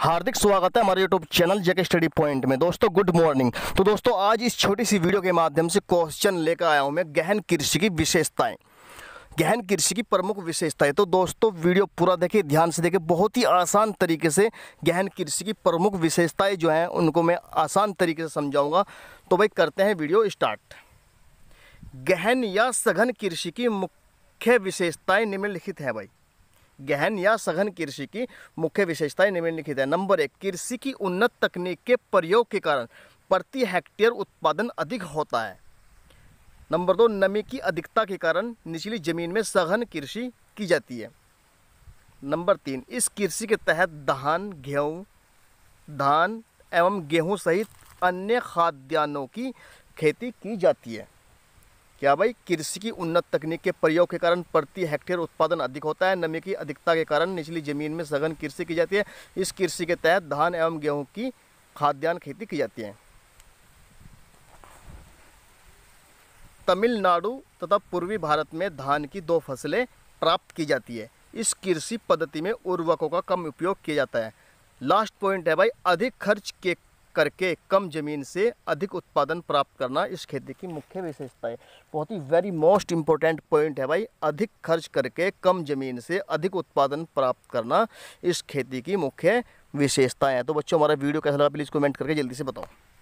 हार्दिक स्वागत है हमारे YouTube channel JK study point में दोस्तों गुड मॉर्निंग तो दोस्तों आज इस छोटी सी वीडियो के माध्यम से क्वेश्चन लेकर आया हूँ मैं गहन कृषि की विशेषताएं गहन कृषि की प्रमुख विशेषताएं तो दोस्तों वीडियो पूरा देखिए ध्यान से देखिए बहुत ही आसान तरीके से गहन कृषि की प्रमुख विशेषताएँ जो हैं उनको मैं आसान तरीके से समझाऊँगा तो भाई करते हैं वीडियो स्टार्ट गहन या सघन कृषि की मुख्य विशेषताएँ निम्नलिखित हैं भाई गहन या सघन कृषि की मुख्य विशेषताएं निम्नलिखित है नंबर एक कृषि की उन्नत तकनीक के प्रयोग के कारण प्रति हेक्टेयर उत्पादन अधिक होता है नंबर दो नमी की अधिकता के कारण निचली ज़मीन में सघन कृषि की जाती है नंबर तीन इस कृषि के तहत धान गेहूँ धान एवं गेहूँ सहित अन्य खाद्यान्नों की खेती की जाती है क्या भाई कृषि की उन्नत तकनीक के प्रयोग के कारण प्रति हेक्टेयर उत्पादन अधिक होता है नमी की अधिकता के कारण निचली जमीन में सघन कृषि की जाती है इस कृषि के तहत धान एवं गेहूँ की खाद्यान्न खेती की जाती है तमिलनाडु तथा पूर्वी भारत में धान की दो फसलें प्राप्त की जाती है इस कृषि पद्धति में उर्वरकों का कम उपयोग किया जाता है लास्ट पॉइंट है भाई अधिक खर्च के करके कम ज़मीन से अधिक उत्पादन प्राप्त करना इस खेती की मुख्य विशेषता है बहुत ही वेरी मोस्ट इंपॉर्टेंट पॉइंट है भाई अधिक खर्च करके कम ज़मीन से अधिक उत्पादन प्राप्त करना इस खेती की मुख्य विशेषता है तो बच्चों हमारा वीडियो कैसा लगा प्लीज़ कमेंट करके जल्दी से बताओ